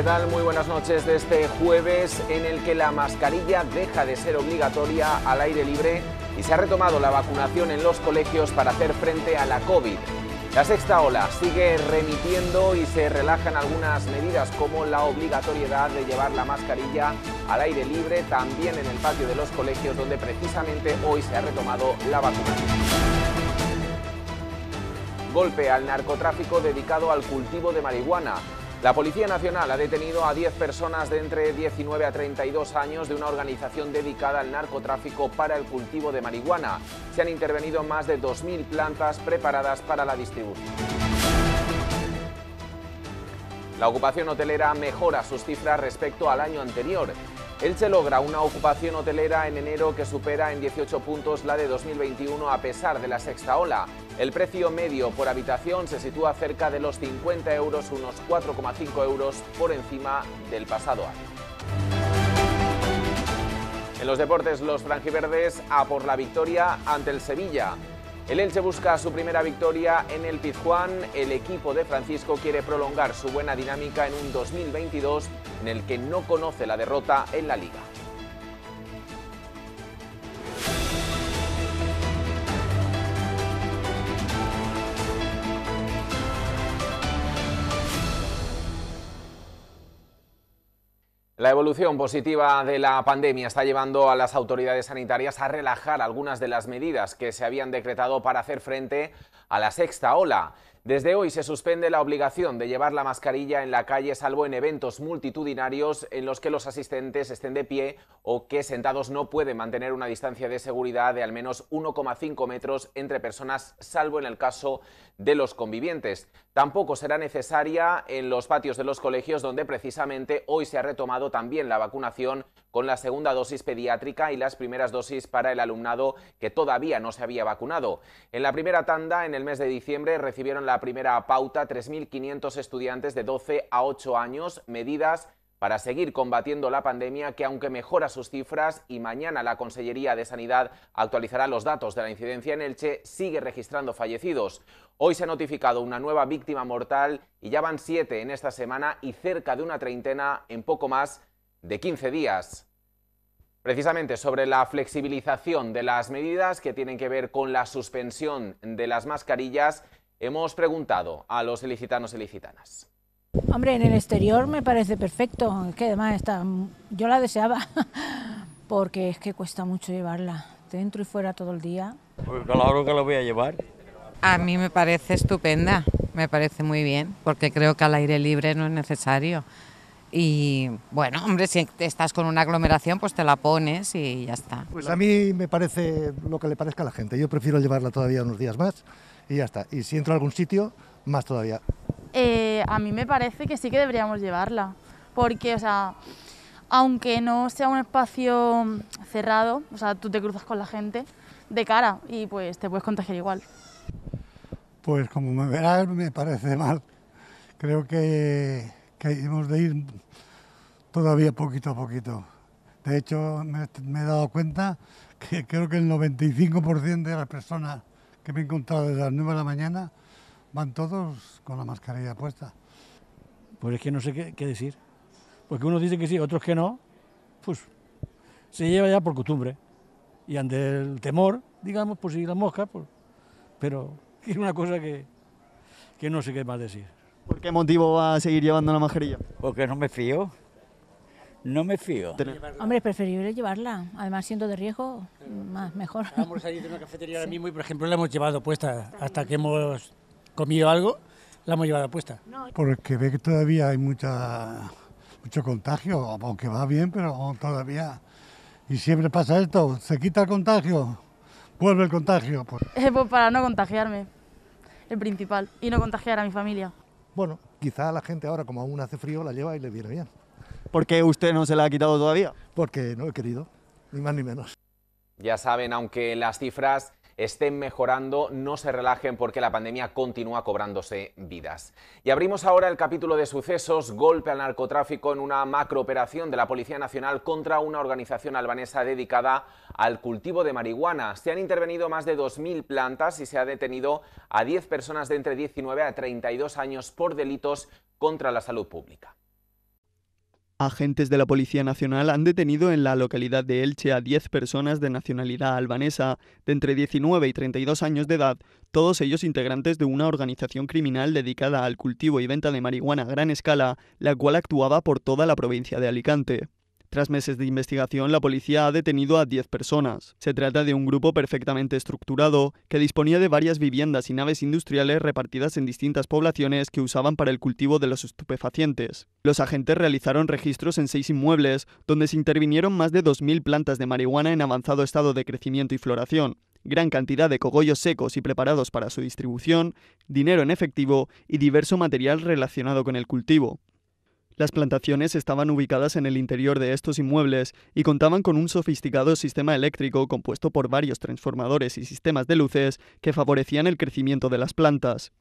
¿Qué tal? Muy buenas noches de este jueves en el que la mascarilla deja de ser obligatoria al aire libre y se ha retomado la vacunación en los colegios para hacer frente a la COVID. La sexta ola sigue remitiendo y se relajan algunas medidas como la obligatoriedad de llevar la mascarilla al aire libre, también en el patio de los colegios donde precisamente hoy se ha retomado la vacunación. Golpe al narcotráfico dedicado al cultivo de marihuana. La Policía Nacional ha detenido a 10 personas de entre 19 a 32 años de una organización dedicada al narcotráfico para el cultivo de marihuana. Se han intervenido más de 2.000 plantas preparadas para la distribución. La ocupación hotelera mejora sus cifras respecto al año anterior. Elche logra una ocupación hotelera en enero que supera en 18 puntos la de 2021 a pesar de la sexta ola. El precio medio por habitación se sitúa cerca de los 50 euros, unos 4,5 euros por encima del pasado año. En los deportes, los franjiverdes a por la victoria ante el Sevilla. El Elche busca su primera victoria en el Pizjuán. El equipo de Francisco quiere prolongar su buena dinámica en un 2022 en el que no conoce la derrota en la liga. La evolución positiva de la pandemia está llevando a las autoridades sanitarias a relajar algunas de las medidas que se habían decretado para hacer frente a la sexta ola. Desde hoy se suspende la obligación de llevar la mascarilla en la calle, salvo en eventos multitudinarios en los que los asistentes estén de pie o que sentados no pueden mantener una distancia de seguridad de al menos 1,5 metros entre personas, salvo en el caso de los convivientes. Tampoco será necesaria en los patios de los colegios, donde precisamente hoy se ha retomado también la vacunación con la segunda dosis pediátrica y las primeras dosis para el alumnado que todavía no se había vacunado. En la primera tanda, en el mes de diciembre, recibieron la la primera pauta, 3.500 estudiantes de 12 a 8 años, medidas para seguir combatiendo la pandemia que aunque mejora sus cifras y mañana la Consellería de Sanidad actualizará los datos de la incidencia en Elche, sigue registrando fallecidos. Hoy se ha notificado una nueva víctima mortal y ya van siete en esta semana y cerca de una treintena en poco más de 15 días. Precisamente sobre la flexibilización de las medidas que tienen que ver con la suspensión de las mascarillas, Hemos preguntado a los ilicitanos y ilicitanas. Hombre, en el exterior me parece perfecto, es que además está, yo la deseaba, porque es que cuesta mucho llevarla, dentro y fuera todo el día. Pues hora que la voy a llevar. A mí me parece estupenda, me parece muy bien, porque creo que al aire libre no es necesario. Y bueno, hombre, si estás con una aglomeración, pues te la pones y ya está. Pues a mí me parece lo que le parezca a la gente. Yo prefiero llevarla todavía unos días más y ya está. Y si entro a algún sitio, más todavía. Eh, a mí me parece que sí que deberíamos llevarla, porque, o sea, aunque no sea un espacio cerrado, o sea, tú te cruzas con la gente de cara y pues te puedes contagiar igual. Pues como me verás, me parece mal. Creo que, que hemos de ir todavía poquito a poquito. De hecho, me, me he dado cuenta que creo que el 95% de las personas que me he encontrado desde las 9 de la mañana van todos con la mascarilla puesta. Pues es que no sé qué, decir. Porque unos dicen que sí, otros que no. Pues se lleva ya por costumbre. Y ante el temor, digamos, por si la mosca, pues, Pero es una cosa que, que no sé qué más decir. ¿Por qué motivo va a seguir llevando la mascarilla? Porque no me fío. No me fío. Hombre, es preferible llevarla. Además, siendo de riesgo, mejor. Vamos a de una cafetería ahora mismo y, por ejemplo, la hemos llevado puesta. Hasta que hemos comido algo, la hemos llevado puesta. Porque ve que todavía hay mucha, mucho contagio, aunque va bien, pero todavía... Y siempre pasa esto, se quita el contagio, vuelve el contagio. Pues-, eh, pues, para no contagiarme, el principal, y no contagiar a mi familia. Bueno, quizá la gente ahora, como aún hace frío, la lleva y le viene bien. ¿Por qué usted no se la ha quitado todavía? Porque no he querido, ni más ni menos. Ya saben, aunque las cifras estén mejorando, no se relajen porque la pandemia continúa cobrándose vidas. Y abrimos ahora el capítulo de sucesos, golpe al narcotráfico en una macrooperación de la Policía Nacional contra una organización albanesa dedicada al cultivo de marihuana. Se han intervenido más de 2.000 plantas y se ha detenido a 10 personas de entre 19 a 32 años por delitos contra la salud pública. Agentes de la Policía Nacional han detenido en la localidad de Elche a 10 personas de nacionalidad albanesa de entre 19 y 32 años de edad, todos ellos integrantes de una organización criminal dedicada al cultivo y venta de marihuana a gran escala, la cual actuaba por toda la provincia de Alicante. Tras meses de investigación, la policía ha detenido a 10 personas. Se trata de un grupo perfectamente estructurado que disponía de varias viviendas y naves industriales repartidas en distintas poblaciones que usaban para el cultivo de los estupefacientes. Los agentes realizaron registros en seis inmuebles, donde se intervinieron más de 2.000 plantas de marihuana en avanzado estado de crecimiento y floración, gran cantidad de cogollos secos y preparados para su distribución, dinero en efectivo y diverso material relacionado con el cultivo. Las plantaciones estaban ubicadas en el interior de estos inmuebles y contaban con un sofisticado sistema eléctrico compuesto por varios transformadores y sistemas de luces que favorecían el crecimiento de las plantas.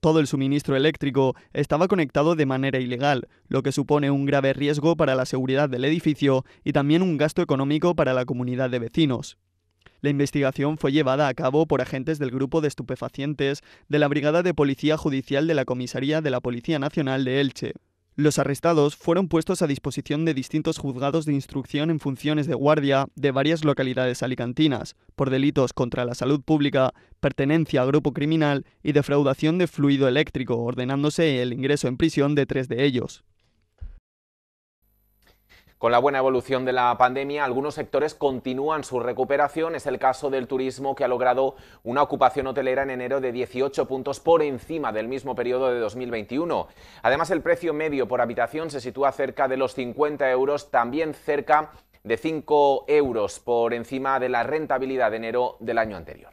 Todo el suministro eléctrico estaba conectado de manera ilegal, lo que supone un grave riesgo para la seguridad del edificio y también un gasto económico para la comunidad de vecinos. La investigación fue llevada a cabo por agentes del grupo de estupefacientes de la Brigada de Policía Judicial de la Comisaría de la Policía Nacional de Elche. Los arrestados fueron puestos a disposición de distintos juzgados de instrucción en funciones de guardia de varias localidades alicantinas por delitos contra la salud pública, pertenencia a grupo criminal y defraudación de fluido eléctrico, ordenándose el ingreso en prisión de tres de ellos. Con la buena evolución de la pandemia, algunos sectores continúan su recuperación. Es el caso del turismo, que ha logrado una ocupación hotelera en enero de 18 puntos por encima del mismo periodo de 2021. Además, el precio medio por habitación se sitúa cerca de los 50 euros, también cerca de 5 euros por encima de la rentabilidad de enero del año anterior.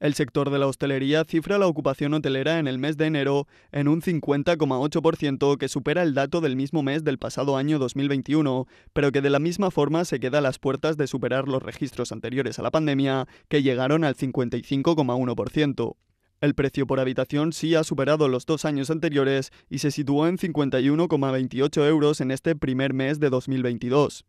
El sector de la hostelería cifra la ocupación hotelera en el mes de enero en un 50,8% que supera el dato del mismo mes del pasado año 2021, pero que de la misma forma se queda a las puertas de superar los registros anteriores a la pandemia, que llegaron al 55,1%. El precio por habitación sí ha superado los dos años anteriores y se situó en 51,28 euros en este primer mes de 2022.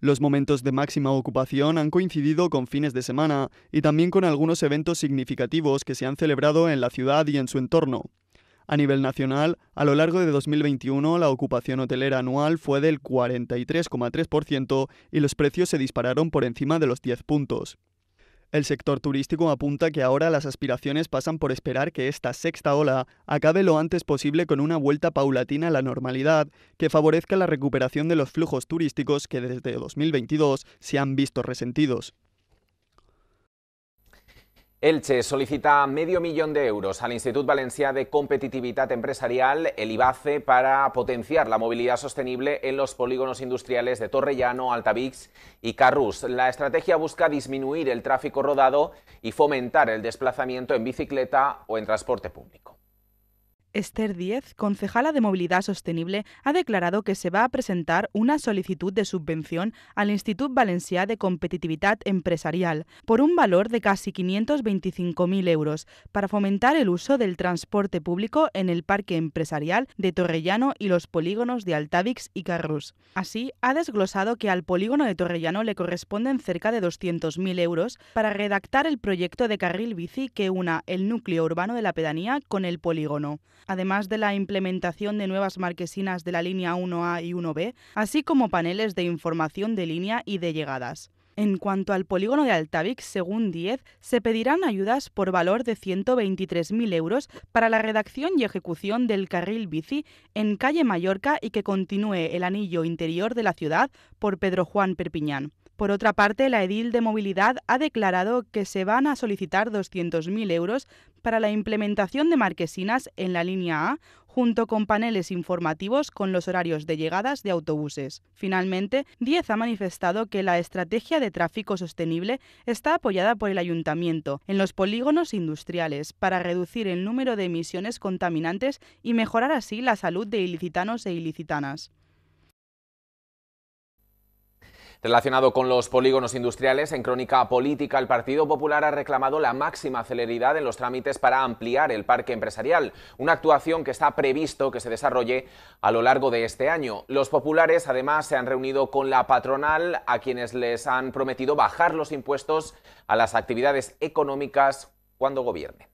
Los momentos de máxima ocupación han coincidido con fines de semana y también con algunos eventos significativos que se han celebrado en la ciudad y en su entorno. A nivel nacional, a lo largo de 2021 la ocupación hotelera anual fue del 43,3% y los precios se dispararon por encima de los 10 puntos. El sector turístico apunta que ahora las aspiraciones pasan por esperar que esta sexta ola acabe lo antes posible con una vuelta paulatina a la normalidad que favorezca la recuperación de los flujos turísticos que desde 2022 se han visto resentidos. Elche solicita medio millón de euros al Instituto Valenciano de Competitividad Empresarial, el IBACE, para potenciar la movilidad sostenible en los polígonos industriales de Torrellano, Altavix y Carrús. La estrategia busca disminuir el tráfico rodado y fomentar el desplazamiento en bicicleta o en transporte público. Esther Díez, concejala de Movilidad Sostenible, ha declarado que se va a presentar una solicitud de subvención al Institut Valencià de Competitividad Empresarial por un valor de casi 525.000 euros para fomentar el uso del transporte público en el parque empresarial de Torrellano y los polígonos de Altavix y Carrus. Así, ha desglosado que al polígono de Torrellano le corresponden cerca de 200.000 euros para redactar el proyecto de carril bici que una el núcleo urbano de la pedanía con el polígono además de la implementación de nuevas marquesinas de la línea 1A y 1B, así como paneles de información de línea y de llegadas. En cuanto al polígono de Altavic según 10, se pedirán ayudas por valor de 123.000 euros para la redacción y ejecución del carril bici en calle Mallorca y que continúe el anillo interior de la ciudad por Pedro Juan Perpiñán. Por otra parte, la edil de movilidad ha declarado que se van a solicitar 200.000 euros para la implementación de marquesinas en la línea A, junto con paneles informativos con los horarios de llegadas de autobuses. Finalmente, Diez ha manifestado que la estrategia de tráfico sostenible está apoyada por el ayuntamiento en los polígonos industriales para reducir el número de emisiones contaminantes y mejorar así la salud de ilicitanos e ilicitanas. Relacionado con los polígonos industriales, en Crónica Política el Partido Popular ha reclamado la máxima celeridad en los trámites para ampliar el parque empresarial, una actuación que está previsto que se desarrolle a lo largo de este año. Los populares además se han reunido con la patronal a quienes les han prometido bajar los impuestos a las actividades económicas cuando gobierne.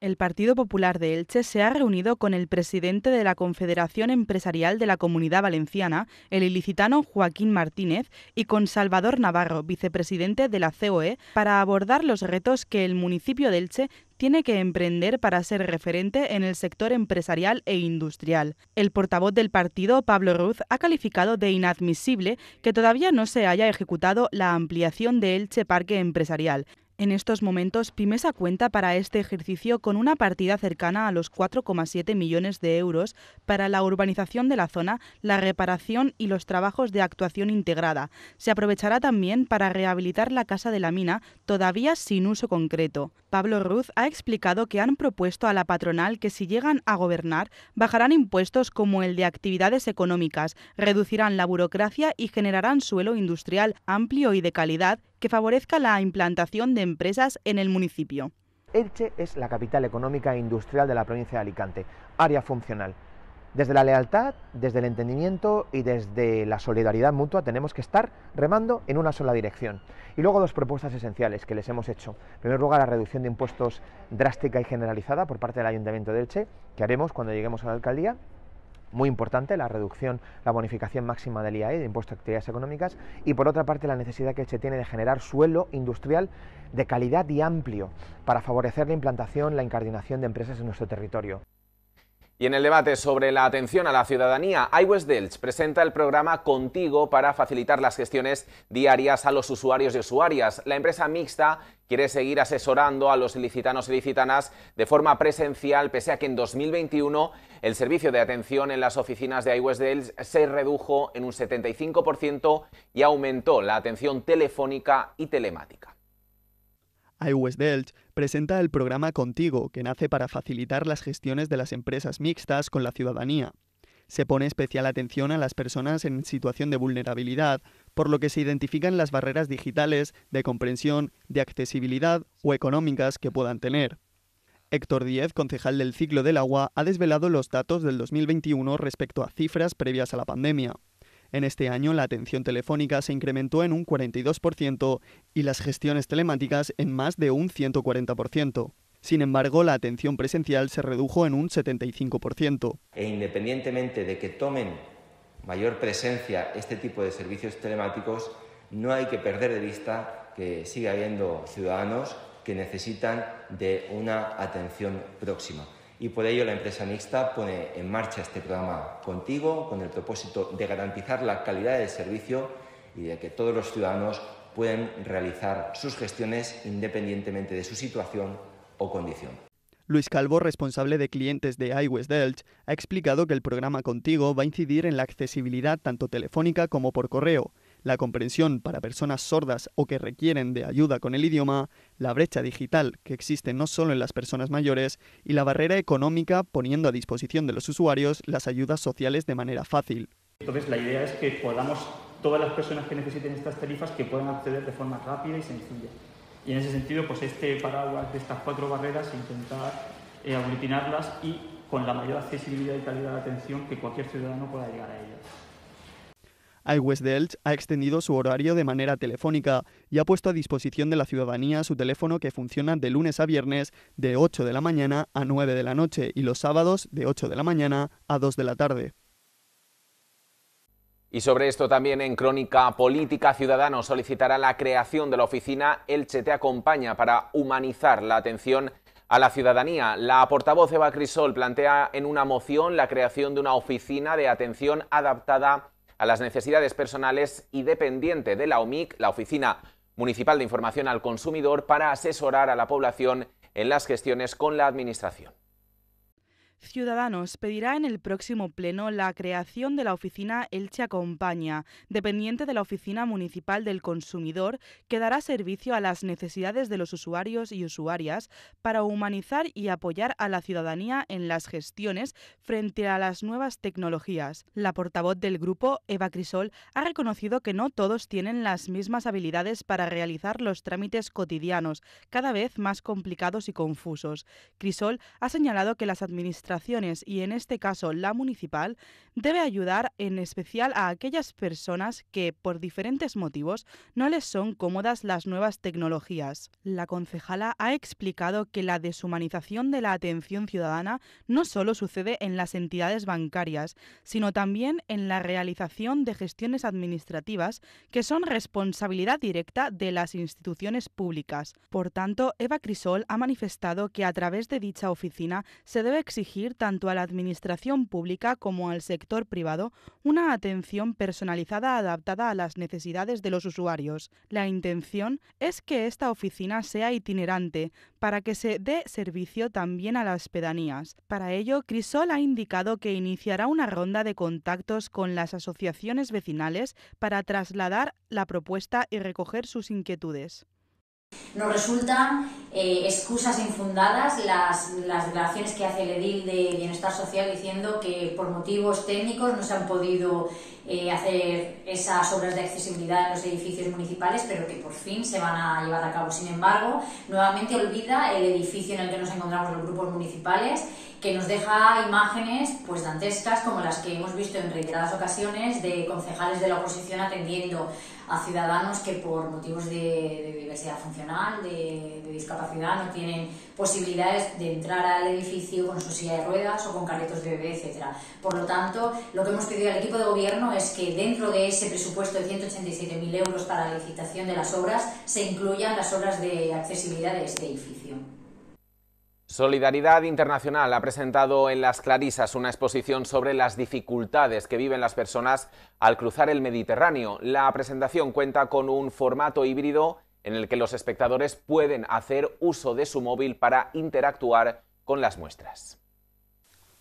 El Partido Popular de Elche se ha reunido con el presidente de la Confederación Empresarial de la Comunidad Valenciana, el ilicitano Joaquín Martínez, y con Salvador Navarro, vicepresidente de la COE, para abordar los retos que el municipio de Elche tiene que emprender para ser referente en el sector empresarial e industrial. El portavoz del partido, Pablo Ruz, ha calificado de inadmisible que todavía no se haya ejecutado la ampliación de Elche Parque Empresarial. En estos momentos, Pimesa cuenta para este ejercicio con una partida cercana a los 4,7 millones de euros para la urbanización de la zona, la reparación y los trabajos de actuación integrada. Se aprovechará también para rehabilitar la Casa de la Mina, todavía sin uso concreto. Pablo Ruz ha explicado que han propuesto a la patronal que si llegan a gobernar, bajarán impuestos como el de actividades económicas, reducirán la burocracia y generarán suelo industrial amplio y de calidad que favorezca la implantación de empresas en el municipio. Elche es la capital económica e industrial de la provincia de Alicante, área funcional. Desde la lealtad, desde el entendimiento y desde la solidaridad mutua tenemos que estar remando en una sola dirección. Y luego dos propuestas esenciales que les hemos hecho. En primer lugar, la reducción de impuestos drástica y generalizada por parte del Ayuntamiento de Elche, que haremos cuando lleguemos a la alcaldía muy importante, la reducción, la bonificación máxima del IAE, de impuestos a actividades económicas, y por otra parte la necesidad que Elche tiene de generar suelo industrial de calidad y amplio para favorecer la implantación, la incardinación de empresas en nuestro territorio. Y en el debate sobre la atención a la ciudadanía, IOS Delch presenta el programa Contigo para facilitar las gestiones diarias a los usuarios y usuarias. La empresa mixta quiere seguir asesorando a los licitanos y licitanas de forma presencial, pese a que en 2021 el servicio de atención en las oficinas de IOS Delch se redujo en un 75% y aumentó la atención telefónica y telemática presenta el programa Contigo, que nace para facilitar las gestiones de las empresas mixtas con la ciudadanía. Se pone especial atención a las personas en situación de vulnerabilidad, por lo que se identifican las barreras digitales, de comprensión, de accesibilidad o económicas que puedan tener. Héctor Díez, concejal del ciclo del agua, ha desvelado los datos del 2021 respecto a cifras previas a la pandemia. En este año la atención telefónica se incrementó en un 42% y las gestiones telemáticas en más de un 140%. Sin embargo, la atención presencial se redujo en un 75%. E independientemente de que tomen mayor presencia este tipo de servicios telemáticos, no hay que perder de vista que sigue habiendo ciudadanos que necesitan de una atención próxima y por ello la empresa mixta pone en marcha este programa contigo con el propósito de garantizar la calidad del servicio y de que todos los ciudadanos puedan realizar sus gestiones independientemente de su situación o condición. Luis Calvo, responsable de clientes de iWest Delch, ha explicado que el programa Contigo va a incidir en la accesibilidad tanto telefónica como por correo la comprensión para personas sordas o que requieren de ayuda con el idioma, la brecha digital que existe no solo en las personas mayores y la barrera económica poniendo a disposición de los usuarios las ayudas sociales de manera fácil. Entonces la idea es que podamos todas las personas que necesiten estas tarifas que puedan acceder de forma rápida y sencilla. Y en ese sentido, pues este paraguas de estas cuatro barreras, intentar eh, aglutinarlas y con la mayor accesibilidad y calidad de atención que cualquier ciudadano pueda llegar a ellas iWest de Elche ha extendido su horario de manera telefónica y ha puesto a disposición de la ciudadanía su teléfono que funciona de lunes a viernes de 8 de la mañana a 9 de la noche y los sábados de 8 de la mañana a 2 de la tarde. Y sobre esto también en Crónica Política Ciudadano solicitará la creación de la oficina Elche te acompaña para humanizar la atención a la ciudadanía. La portavoz Eva Crisol plantea en una moción la creación de una oficina de atención adaptada a las necesidades personales y dependiente de la OMIC, la Oficina Municipal de Información al Consumidor, para asesorar a la población en las gestiones con la Administración. Ciudadanos pedirá en el próximo Pleno la creación de la oficina Elche Acompaña, dependiente de la Oficina Municipal del Consumidor, que dará servicio a las necesidades de los usuarios y usuarias para humanizar y apoyar a la ciudadanía en las gestiones frente a las nuevas tecnologías. La portavoz del grupo, Eva Crisol, ha reconocido que no todos tienen las mismas habilidades para realizar los trámites cotidianos, cada vez más complicados y confusos. Crisol ha señalado que las administraciones y en este caso la municipal debe ayudar en especial a aquellas personas que por diferentes motivos no les son cómodas las nuevas tecnologías. La concejala ha explicado que la deshumanización de la atención ciudadana no solo sucede en las entidades bancarias, sino también en la realización de gestiones administrativas que son responsabilidad directa de las instituciones públicas. Por tanto, Eva Crisol ha manifestado que a través de dicha oficina se debe exigir tanto a la administración pública como al sector privado una atención personalizada adaptada a las necesidades de los usuarios. La intención es que esta oficina sea itinerante para que se dé servicio también a las pedanías. Para ello, Crisol ha indicado que iniciará una ronda de contactos con las asociaciones vecinales para trasladar la propuesta y recoger sus inquietudes. Nos resultan eh, excusas infundadas las, declaraciones que hace el edil de Bienestar Social diciendo que por motivos técnicos no se han podido eh, hacer esas obras de accesibilidad en los edificios municipales, pero que por fin se van a llevar a cabo. Sin embargo, nuevamente olvida el edificio en el que nos encontramos los grupos municipales, que nos deja imágenes pues dantescas como las que hemos visto en reiteradas ocasiones de concejales de la oposición atendiendo a ciudadanos que por motivos de, diversidad funcional, de, discapacidad, no tienen posibilidades de entrar al edificio con su silla de ruedas o con carretos de bebé, etc. Por lo tanto, lo que hemos pedido al equipo de gobierno es que dentro de ese presupuesto de 187.000 euros para la licitación de las obras se incluyan las obras de accesibilidad de este edificio. Solidaridad Internacional ha presentado en Las Clarisas una exposición sobre las dificultades que viven las personas al cruzar el Mediterráneo. La presentación cuenta con un formato híbrido en el que los espectadores pueden hacer uso de su móvil para interactuar con las muestras.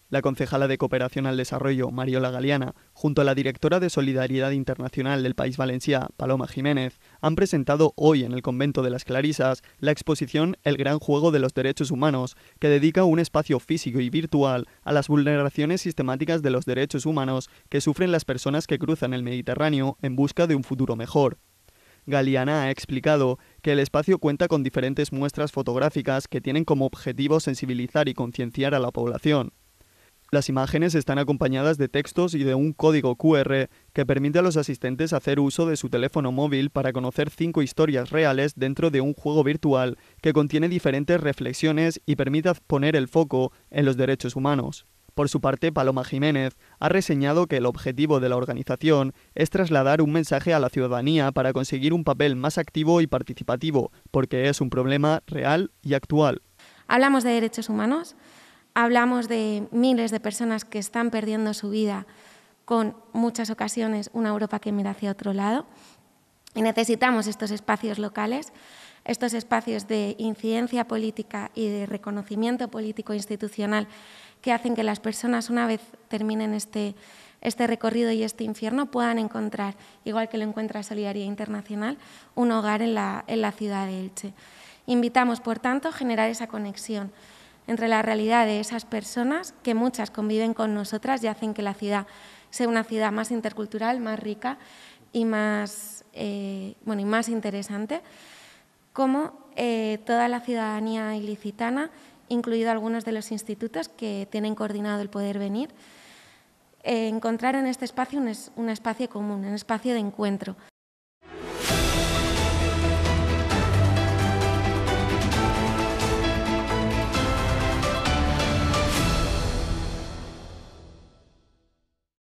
La concejala de Cooperación al Desarrollo, Mariola Galeana, junto a la directora de Solidaridad Internacional del País Valencia, Paloma Jiménez, han presentado hoy en el Convento de las Clarisas la exposición El Gran Juego de los Derechos Humanos, que dedica un espacio físico y virtual a las vulneraciones sistemáticas de los derechos humanos que sufren las personas que cruzan el Mediterráneo en busca de un futuro mejor. Galeana ha explicado que el espacio cuenta con diferentes muestras fotográficas que tienen como objetivo sensibilizar y concienciar a la población. Las imágenes están acompañadas de textos y de un código QR que permite a los asistentes hacer uso de su teléfono móvil para conocer cinco historias reales dentro de un juego virtual que contiene diferentes reflexiones y permite poner el foco en los derechos humanos. Por su parte, Paloma Jiménez ha reseñado que el objetivo de la organización es trasladar un mensaje a la ciudadanía para conseguir un papel más activo y participativo, porque es un problema real y actual. Hablamos de derechos humanos Hablamos de miles de personas que están perdiendo su vida con muchas ocasiones una Europa que mira hacia otro lado. Y necesitamos estos espacios locales, estos espacios de incidencia política y de reconocimiento político institucional que hacen que las personas, una vez terminen este, este recorrido y este infierno, puedan encontrar, igual que lo encuentra Solidaridad Internacional, un hogar en la, en la ciudad de Elche. Invitamos, por tanto, a generar esa conexión entre la realidad de esas personas que muchas conviven con nosotras y hacen que la ciudad sea una ciudad más intercultural, más rica y más, eh, y más interesante, como eh, toda la ciudadanía ilicitana, incluido algunos de los institutos que tienen coordinado el poder venir, eh, encontrar en este espacio un espacio común, un espacio de encuentro,